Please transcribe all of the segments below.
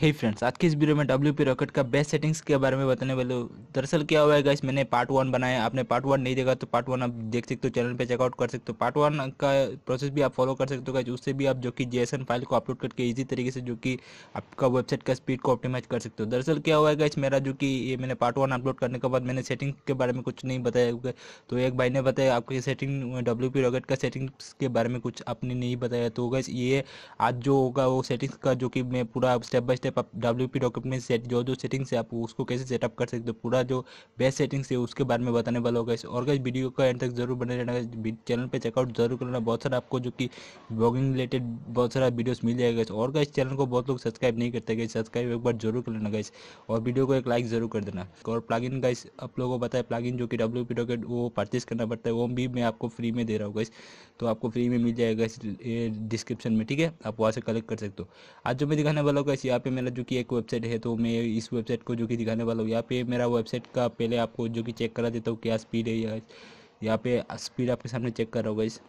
हे hey friends आज के इस वीडियो में डब्ल्यू पी रॉकेट का बेस्ट सेटिंग्स के बारे में बताने वाले दरअसल क्या हुआ है गाइस मैंने पार्ट वन बनाया आपने पार्ट वन नहीं देखा तो पार्ट वन आप देख सकते हो चैनल पे चेकआउट कर सकते हो पार्ट वन का प्रोसेस भी आप फॉलो कर सकते हो गाइस उससे भी आप जो कि जे फाइल को अपलोड करके ईजी तरीके से जो कि आपका वेबसाइट का स्पीड को ऑप्टिमाइज कर सकते हो दरअसल क्या हुआ है गाइस मेरा जो कि ये मैंने पार्ट वन अपलोड करने के बाद मैंने सेटिंग के बारे में कुछ नहीं बताया तो एक भाई ने बताया आपकी सेटिंग डब्ल्यू पी रॉकेट का सेटिंग्स के बारे में कुछ आपने नहीं बताया तो गाइस ये आज जो होगा वो सेटिंग्स का जो कि मैं पूरा स्टेप बाय स्टेप से आप डब्ल्यू पी डॉक्यूमेंट में सेट जो जो सेटिंग्स है आप उसको कैसे सेटअप कर सकते हो पूरा जो बेस्ट सेटिंग्स है उसके बारे में बताने वाला होगा और गाइस वीडियो का एंड तक जरूर बने रहना चैनल पर चेकआउट जरूर करना बहुत सारा आपको जो कि ब्लॉगिंग रिलेटेड बहुत सारा वीडियोज़ मिल जाएगा और गाइस चैनल को बहुत लोग सब्सक्राइब नहीं करते गए सब्सक्राइब एक बार जरूर कर लेना गाइस और वीडियो को एक लाइक जरूर कर देना और प्लागिन गाइस आप लोगों को बताए है प्लागिन जो कि डब्ल्यू पी डॉकेट वो परचेज करना पड़ता है वो भी मैं आपको फ्री में दे रहा हूँ गाइस तो आपको फ्री में मिल जाएगा इस डिस्क्रिप्शन में ठीक है आप वहाँ से कलेक्ट कर सकते हो आज जो मैं दिखाने वाला हूँ गाइस यहाँ पे मेरा जो कि एक वेबसाइट है तो मैं इस वेबसाइट को जो कि दिखाने वाला हूँ यहाँ पे मेरा वेबसाइट का पहले आपको जो कि चेक करा देता हूँ क्या स्पीड है या यहाँ पे स्पीड आपके सामने चेक कर रहा हूँ इस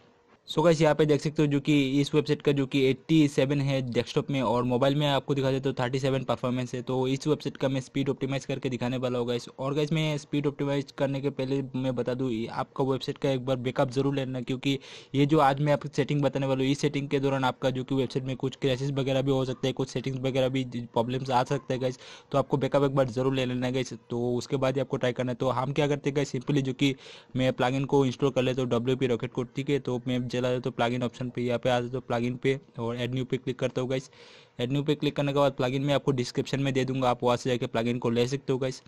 सो गैस यहाँ पे देख सकते हो जो कि इस वेबसाइट का जो कि 87 है डेस्कटॉप में और मोबाइल में आपको दिखा देते तो 37 परफॉर्मेंस है तो इस वेबसाइट का मैं स्पीड ऑप्टिमाइज करके दिखाने वाला होगा इस और गाइस मैं स्पीड ऑप्टिमाइज करने के पहले मैं बता दूँ आपका वेबसाइट का एक बार बैकअप जरूर लेना क्योंकि ये जो आज मैं आपको सेटिंग बताने वाला हूँ इस सेटिंग के दौरान आपका जो कि वेबसाइट में कुछ क्रैशेज वगैरह भी हो सकते हैं कुछ सेटिंग्स वगैरह भी प्रॉब्लम्स आ सकते हैं गाइस तो आपको बैकअप एक बार जरूर ले लेना है गाइस तो उसके बाद ही आपको ट्राई करना है तो हम क्या करते हैं सिंपली जो कि मैं प्लागिन को इंस्टॉल कर लेता हूँ डब्ल्यू पी रॉकेट को ठीक है तो मैं चला जाए तो प्लागिन ऑप्शन पे यहाँ पे आ जाए तो प्लागिन पे और एड न्यू पे क्लिक करता होगा इस एड न्यू पे क्लिक करने के बाद प्लागिन में आपको डिस्क्रिप्शन में दे दूंगा आप वहाँ से जाकर प्लागिन को ले सकते हो इस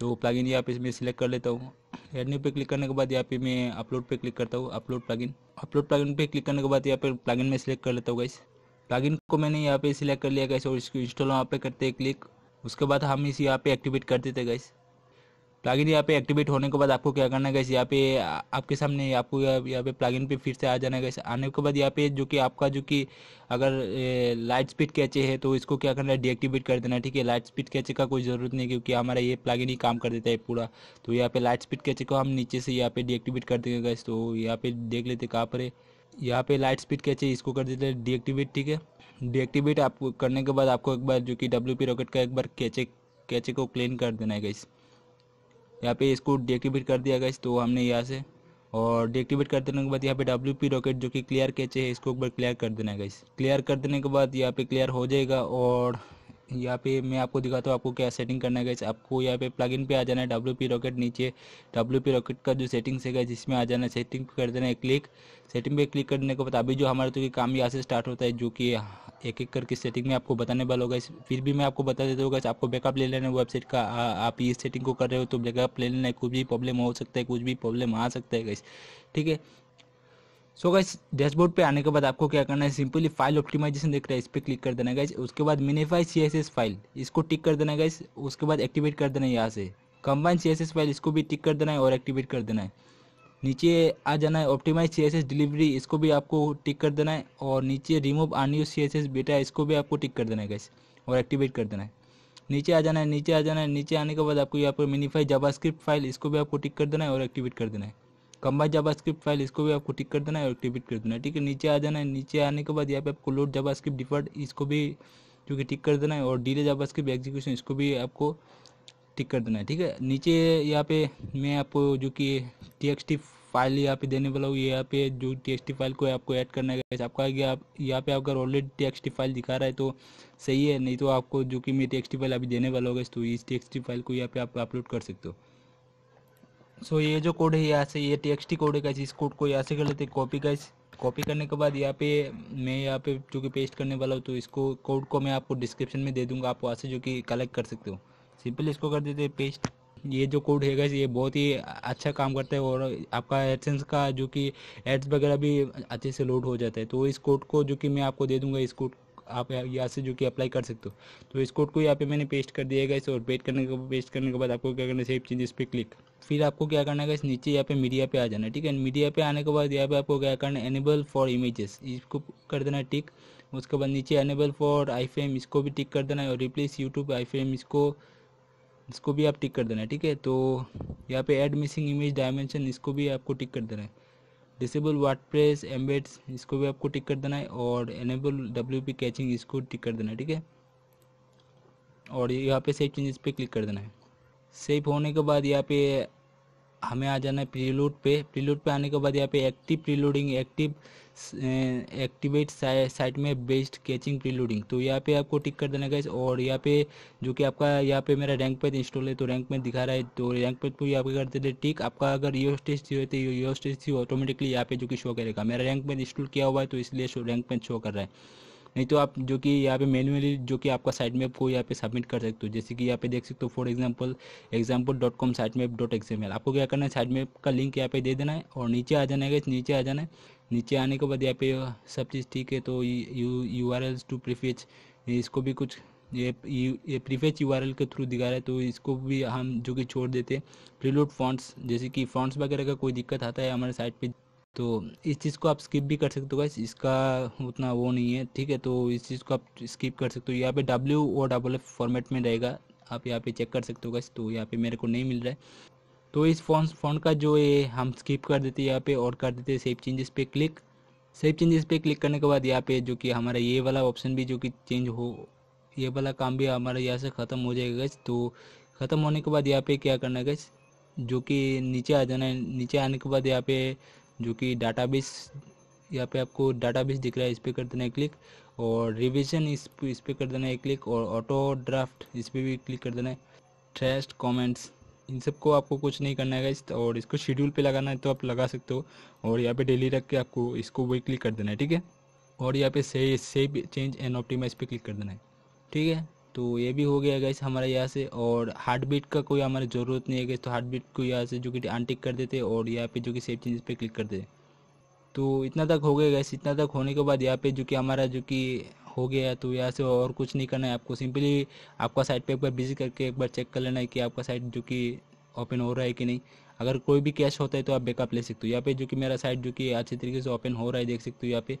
तो प्लागिन यहाँ पे इसमें सिलेक्ट कर लेता हूँ एड न्यू पे क्लिक करने के बाद यहाँ पे मैं अपलोड पे क्लिक करता हूँ अपलोड प्लागिन अपलोड प्लागिन पे क्लिक करने के बाद यहाँ पे प्लागिन में सिलेक्ट कर लेता हूँ प्लाग प्लागिन को मैंने यहाँ पे सिलेक्ट कर लिया गया और इसको इंस्टॉल वहाँ पे करते हैं क्लिक उसके बाद हम इस यहाँ पे एक्टिवेट कर देते गए प्लागिन यहाँ पे एक्टिवेट होने के बाद आपको क्या करना है गैस यहाँ पे आपके सामने आपको यहाँ पे प्लागिन पे फिर से आ जाना है गैस आने के बाद यहाँ पे जो कि आपका जो कि अगर लाइट स्पीड कैचे है तो इसको क्या करना है डीएक्टिवेट कर देना है ठीक है लाइट स्पीड कैचे का कोई ज़रूरत नहीं क्योंकि हमारा ये प्लागिन ही काम कर देता है पूरा तो यहाँ पे लाइट स्पीड कैचे को हम नीचे से यहाँ पे डीएक्टिवेट कर देंगे गैस तो यहाँ पे देख लेते कहाँ पर है यहाँ पे लाइट स्पीड कैचे इसको कर देते हैं डीएक्टिवेट ठीक है डीएक्टिवेट आपको करने के बाद आपको एक बार जो कि डब्ल्यू पी रॉकेट का एक बार कैचे कैचे को क्लीन कर देना है गैस यहाँ पे इसको डिएक्टिवेट कर दिया गया तो हमने यहाँ से और डिएक्टिवेट कर देने के बाद यहाँ पे डब्ल्यू पी रॉकेट जो कि क्लियर कैचे है इसको एक बार क्लियर कर देना है इस क्लियर कर देने के बाद यहाँ पे क्लियर हो जाएगा और यहाँ पे मैं आपको दिखाता हूँ आपको क्या सेटिंग करना है गाइस आपको यहाँ पे प्लगइन पे आ जाना है डब्ल्यू पी रॉकेट नीचे डब्ल्यू पी रॉकेट का जो सेटिंग्स है जिसमें आ जाना है सेटिंग कर देना है क्लिक सेटिंग पे क्लिक करने के बाद अभी जो हमारा तो काम यहाँ से स्टार्ट होता है जो कि एक एक करके सेटिंग में आपको बताने वाला होगा फिर भी मैं आपको बता देता हूँ आपको बैकअप ले लेना है वेबसाइट का आ, आप ये सेटिंग को कर रहे हो तो बैकअप ले लेना है कुछ भी प्रॉब्लम हो सकता है कुछ भी प्रॉब्लम आ सकता है गैस ठीक है सो गाइस डैशबोर्ड पे आने के बाद आपको क्या करना है सिंपली फाइल ऑप्टिमाइजेशन देख रहा है इस पर क्लिक कर देना गाइस उसके बाद minify C S S file इसको टिक कर देना गाइस उसके बाद एक्टिवेट कर देना है यहाँ से combine C S S file इसको भी टिक कर देना है और एक्टिवेट कर देना है नीचे आ जाना है optimize C S S delivery इसको भी आपको टिक कर देना है और नीचे remove unused C S S बेटा इसको भी आपको टिक कर देना है गैस और एक्टिवेट कर देना है नीचे आ जाना है नीचे आ जाना है नीचे आने के बाद आपको यहाँ पर मिनीफाई जबा फाइल इसको भी आपको टिक कर देना है और एक्टिवेट कर देना है कम्बा जबा फाइल इसको भी आपको टिक कर देना है और एक्टिवेट कर देना है ठीक है नीचे आ जाना है नीचे आने के बाद यहाँ पर आपको लोड जबा डिफॉल्ट इसको भी जो कि टिक कर देना है और डीले जावास्क्रिप्ट एग्जीक्यूशन इसको भी आपको टिक कर देना है ठीक है नीचे यहाँ पे मैं आपको जो कि टी फाइल यहाँ पे देने वाला हूँ यहाँ पे जो टी फाइल को आपको ऐड करना है आपका आप यहाँ पे अगर ऑलरेडी टी फाइल दिखा रहा है तो सही है नहीं तो आपको जो कि मैं टी फाइल अभी देने वाला होगा तो इस टी फाइल को यहाँ पे आप अपलोड कर सकते हो सो ये जो कोड है यहाँ से ये टी कोड है इस कोड को यहाँ से कर लेते हैं कॉपी का कॉपी करने के बाद यहाँ पे मैं यहाँ पे जो कि पेस्ट करने वाला हूँ तो इसको कोड को मैं आपको डिस्क्रिप्शन में दे दूंगा आप वहाँ से जो कि कलेक्ट कर सकते हो सिंपल इसको कर देते पेस्ट ये जो कोड है ये बहुत ही अच्छा काम करता है और आपका एडसेंस का जो कि एड्स वगैरह भी अच्छे से लोड हो जाता है तो इस कोड को जो कि मैं आपको दे दूंगा इस कोड आप यहाँ से जो कि अप्लाई कर सकते हो तो इस कोड को यहाँ पे मैंने पेस्ट कर दिया गया और पेस्ट करने के पेस्ट करने के बाद आपको क्या करना है सेफ चेंजेस पे क्लिक फिर आपको क्या करना है इस नीचे यहाँ पे मीडिया पे आ जाना है ठीक है मीडिया पे आने के बाद यहाँ पे आपको क्या करना है एनेबल फॉर इमेजेस इसको कर देना है टिक उसके बाद नीचे एनेबल फॉर आई इसको भी टिक कर देना है और रिप्लेस यूट्यूब आई इसको इसको भी आप टिक कर देना है ठीक है तो यहाँ पे ऐड मिसिंग इमेज डायमेंशन इसको भी आपको टिक कर देना है डिसेबल वाटप्रेस एम्बेड्स इसको भी आपको टिक कर देना है और एनेबल डब्ल्यू पी कैचिंग इसको टिक कर देना है ठीक है और यहाँ पे सेव चेंजेस पे क्लिक कर देना है सेव होने के बाद यहाँ पे हमें आ जाना है प्रीलोड पे प्रीलोड पे आने के बाद यहाँ पे active preloading active activate sitemap based caching preloading तो यहाँ पे आपको टिक कर देना गैस और यहाँ पे जो कि आपका यहाँ पे मेरा रैंक पेज इंस्टॉल है तो रैंक में दिखा रहा है तो रैंक पेज पर यहाँ पे कर देते टिक आपका अगर यो स्टेज थ्री होते यो स्टेज थी ऑटोमेटिकली यहाँ पे जो कि शो करेगा मेरा रैंक पेज इंस्टॉल किया हुआ है तो इसलिए रैंक पेज शो कर रहा है नहीं तो आप जो कि यहाँ पे मैनुअली जो कि आपका साइट मैप को यहाँ पे सबमिट कर सकते हो जैसे कि यहाँ पे देख सकते हो for example example dot com sitemap dot XML आपको क्या करना है साइट मैप का लिंक यहाँ पे दे देना है और नीचे आ जाना है नीचे आ जाना है नीचे आने के बाद यहाँ पे सब चीज़ ठीक है तो U U R L to prefetch इसको भी कुछ ये ये प्रीफेच यू के थ्रू दिखा रहा है तो इसको भी हम जो कि छोड़ देते हैं प्रीलोड फॉन्ट्स जैसे कि फॉन्ट्स वगैरह का कोई दिक्कत आता है हमारे साइट पर तो इस चीज़ को आप स्किप भी कर सकते हो गाइस इसका उतना वो नहीं है ठीक है तो इस चीज़ को आप स्किप कर सकते हो यहाँ पे डब्ल्यू और डबल एफ फॉर्मेट में रहेगा आप यहाँ पे चेक कर सकते हो गाइस तो यहाँ पे मेरे को नहीं मिल रहा है तो इस फोन फ़ोन का जो ये हम स्किप कर देते हैं यहाँ पे और कर देते सेफ सेव चेंजेस पे क्लिक सेव चेंजेस पे क्लिक करने के बाद यहाँ पे जो कि हमारा ये वाला ऑप्शन भी जो कि चेंज हो ये वाला काम भी हमारा यहाँ से ख़त्म हो जाएगा गैस तो ख़त्म होने के बाद यहाँ पे क्या करना है गैस जो कि नीचे आ जाना है नीचे आने के बाद यहाँ पे जो कि डाटाबेस यहाँ पे आपको डाटाबेस दिख रहा है इस पर कर देना है क्लिक और रिविजन इस पर कर देना है क्लिक और ऑटो ड्राफ्ट इस पर भी क्लिक कर देना है ट्रेस्ट कॉमेंट्स इन सबको आपको कुछ नहीं करना है इस और इसको शेड्यूल पे लगाना है तो आप लगा सकते हो और यहाँ पे डेली रख के आपको इसको वीकली कर देना है ठीक है और यहाँ पे से सेव चेंज एंड ऑप्टिमाइज पे क्लिक कर देना है ठीक है तो ये भी हो गया गैस हमारे यहाँ से और हार्ट बीट का कोई हमारे ज़रूरत नहीं है गैस तो हार्ट बीट को यहाँ से जो कि अनटिक कर देते और यहाँ पे जो कि सेफ चेंजेस पे क्लिक कर देते तो इतना तक हो गया गैस इतना तक होने के बाद यहाँ पे जो कि हमारा जो कि हो गया तो यहाँ से और कुछ नहीं करना है आपको सिंपली आपका साइट पर एक बार विजिट करके एक बार चेक कर लेना है कि आपका साइट जो कि ओपन हो रहा है कि नहीं अगर कोई भी कैश होता है तो आप बैकअप ले सकते हो यहाँ पे जो कि मेरा साइट जो कि अच्छे तरीके से ओपन हो रहा है देख सकते हो यहाँ पे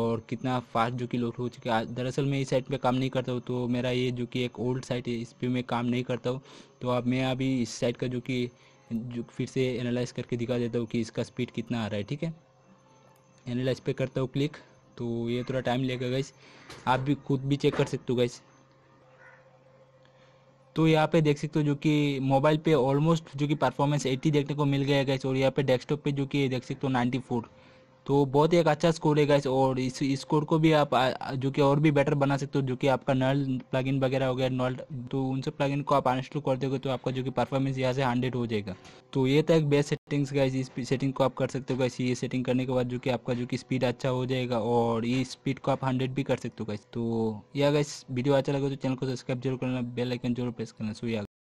और कितना फास्ट जो कि लोड हो चुके दरअसल मैं इस साइट पे काम नहीं करता हूँ तो मेरा ये जो कि एक ओल्ड साइट है इस पर मैं काम नहीं करता हूँ तो अब मैं अभी इस साइट का जो कि जो फिर से एनालाइज करके दिखा देता हूँ कि इसका स्पीड कितना आ रहा है ठीक है एनालाइज पर करता हूँ क्लिक तो ये थोड़ा टाइम लेगा गैस आप भी खुद भी चेक कर सकते हो गैस तो यहाँ पे देख सकते हो जो कि मोबाइल पे ऑलमोस्ट जो कि परफॉर्मेंस 80 देखने को मिल गया गैस और यहाँ पे डेस्कटॉप पे जो कि देख सकते हो 94 तो बहुत ही एक अच्छा स्कोर है गाइस और इस स्कोर को भी आप जो कि और भी बेटर बना सकते हो जो कि आपका नल प्लगइन वगैरह हो गया नल तो उन सब प्लगइन को आप अनस्टॉल कर दोगे तो आपका जो कि परफॉर्मेंस यहाँ से हंड्रेड हो जाएगा तो ये था तो एक बेस्ट सेटिंग्स गाइस इस सेटिंग को आप कर सकते हो गाइस ये सेटिंग करने के बाद जो कि आपका जो कि स्पीड अच्छा हो जाएगा और ये स्पीड को आप हंड्रेड भी कर सकते हो गाइस तो यह अगर वीडियो अच्छा लगे तो चैनल को सब्सक्राइब जरूर करना बेल आइकन जरूर प्रेस करना सो या